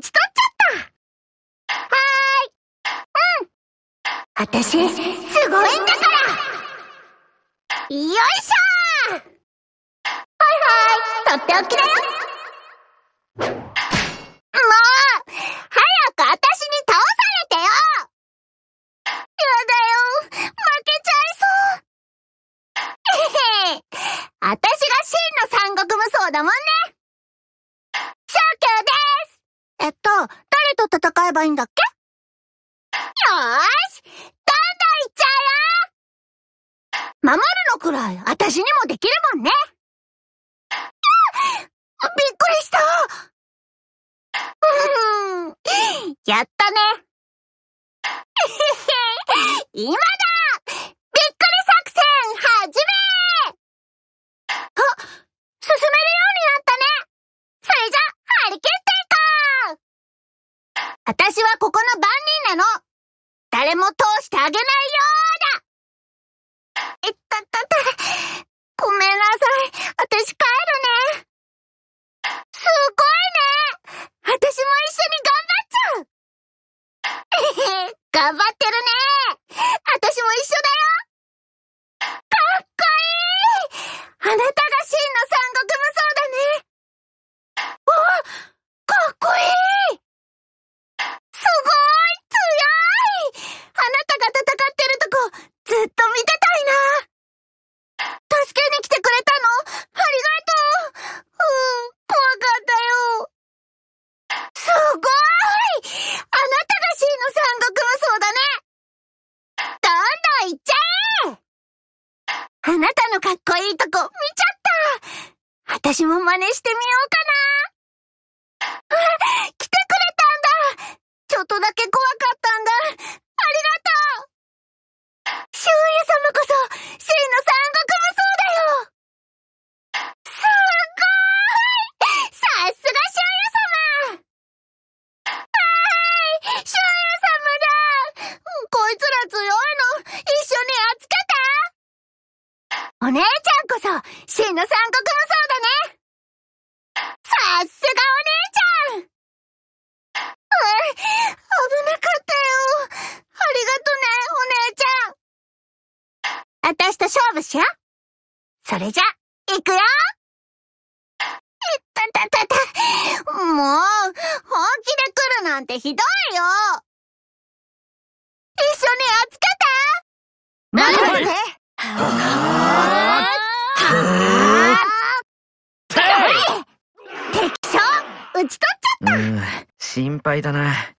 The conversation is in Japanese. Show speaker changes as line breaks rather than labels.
ち取っちゃったはーいうん私、すごいんだからよいしょはいはい、とっておきだよもう早く私に倒されてよやだよ、負けちゃいそうえへへ、私が真の三国無双だもんねばいいんだっけよーしどんどんっちゃうよ守るのくらい私にもできるもんねびっくりしたやったね 今だ私はここの番人なの誰も通してあげないようだえ、た、た、た、ごめんなさい。私帰るね。すごいね私も一緒に頑張っちゃうえへへ、頑張ってるね私も一緒だよかっこいいあなたが真のいっちゃえあなたのかっこいいとこ見ちゃった私も真似してみようかな来てくれたんだちょっとだけ怖かお姉ちゃんこそ、死ぬ三国無双だねさすがお姉ちゃんうん、危なかったよ。ありがとね、お姉ちゃん。あたしと勝負しよそれじゃ、行くよたたたた、もう、本気で来るなんてひどいよ一緒に暑かったまだね。うーん、心配だな。